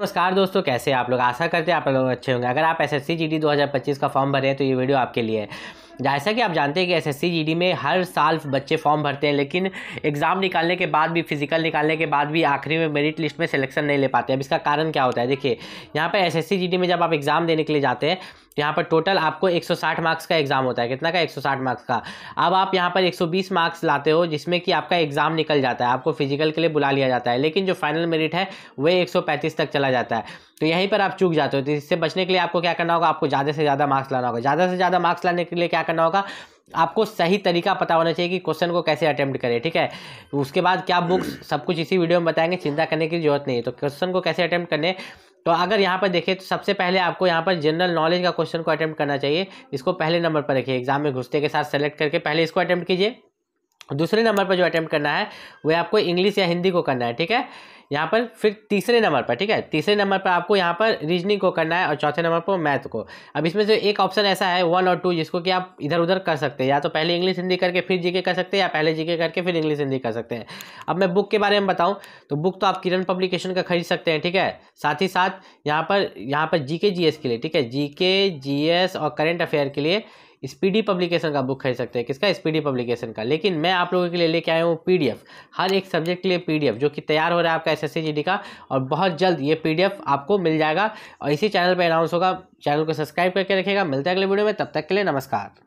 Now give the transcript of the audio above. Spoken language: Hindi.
नमस्कार दोस्तों कैसे आप लोग आशा करते हैं आप लोग अच्छे होंगे अगर आप दो हज़ार पच्चीस का फॉर्म भरे हैं तो ये वीडियो आपके लिए है जैसा कि आप जानते हैं कि जी डी में हर साल बच्चे फॉर्म भरते हैं लेकिन एग्ज़ाम निकालने के बाद भी फिजिकल निकालने के बाद भी आखिरी में मेरिट लिस्ट में सिलेक्शन नहीं ले पाते अब इसका कारण क्या होता है देखिए यहाँ पर जी डी में जब आप एग्ज़ाम देने के लिए जाते हैं यहाँ पर टोटल आपको 160 मार्क्स का एग्ज़ाम होता है कितना का 160 मार्क्स का अब आप यहाँ पर 120 मार्क्स लाते हो जिसमें कि आपका एग्ज़ाम निकल जाता है आपको फिजिकल के लिए बुला लिया जाता है लेकिन जो फाइनल मेरिट है वह एक तक चला जाता है तो यहीं पर आप चूक जाते हो तो इससे बचने के लिए आपको क्या करना होगा आपको ज़्यादा से ज़्यादा मार्क्स लाना होगा ज़्यादा से ज़्यादा मार्क्स लाने के लिए क्या करना होगा आपको सही तरीका पता होना चाहिए कि क्वेश्चन को कैसे अटैम्प्ट करें ठीक है उसके बाद क्या बुक्स सब कुछ इसी वीडियो में बताएंगे चिंता करने की जरूरत नहीं है तो क्वेश्चन को कैसे अटैम्प्ट करने तो अगर यहाँ पर देखें तो सबसे पहले आपको यहाँ पर जनरल नॉलेज का क्वेश्चन को अटैम्प्ट करना चाहिए इसको पहले नंबर पर रखिए एग्जाम में घुसते के साथ सेलेक्ट करके पहले इसको अटैम्प्ट कीजिए दूसरे नंबर पर जो अटैम्प्ट करना है वह आपको इंग्लिश या हिंदी को करना है ठीक है यहाँ पर फिर तीसरे नंबर पर ठीक है तीसरे नंबर पर आपको यहाँ पर रीजनिंग को करना है और चौथे नंबर पर मैथ को अब इसमें से एक ऑप्शन ऐसा है वन और टू जिसको कि आप इधर उधर कर सकते हैं या तो पहले इंग्लिश हिंदी करके फिर जीके कर सकते हैं या पहले जीके करके फिर इंग्लिश हिंदी कर सकते हैं अब मैं बुक के बारे में बताऊँ तो बुक तो आप किरण पब्लिकेशन का खरीद सकते हैं ठीक है साथ ही साथ यहाँ पर यहाँ पर जी के के लिए ठीक है जी के और करेंट अफेयर के लिए स्पीडी पब्लिकेशन का बुक खरीद सकते हैं किसका स्पीडी पब्लिकेशन का लेकिन मैं आप लोगों के लिए लेके आया हूँ पी हर एक सब्जेक्ट के लिए पी जो कि तैयार हो रहा है आपका एस एस का और बहुत जल्द ये पी आपको मिल जाएगा और इसी चैनल पर अनाउंस होगा चैनल को सब्सक्राइब करके रखेगा मिलता है अगले वीडियो में तब तक के लिए नमस्कार